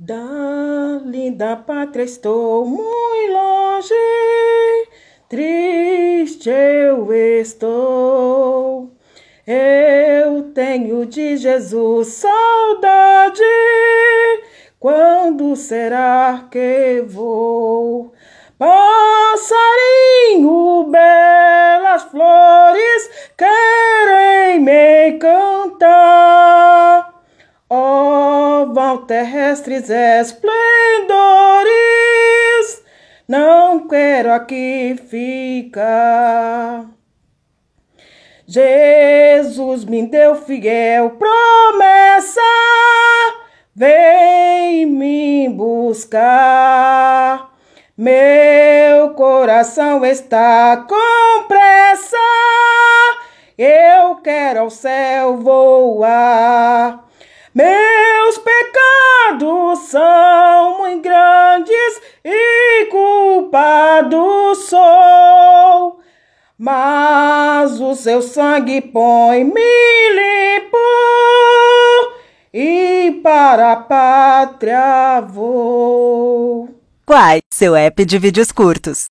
Da linda pátria estou muito longe, triste eu estou. Eu tenho de Jesus saudade, quando será que vou? Passarinho, belas flores querem me cantar renovam terrestres esplendores. Não quero aqui ficar. Jesus me deu fiel promessa, vem me buscar. Meu coração está com pressa, eu quero ao céu voar. Meu do sol, mas o seu sangue põe-me limpo e para a pátria vou. Quai, seu app de vídeos curtos.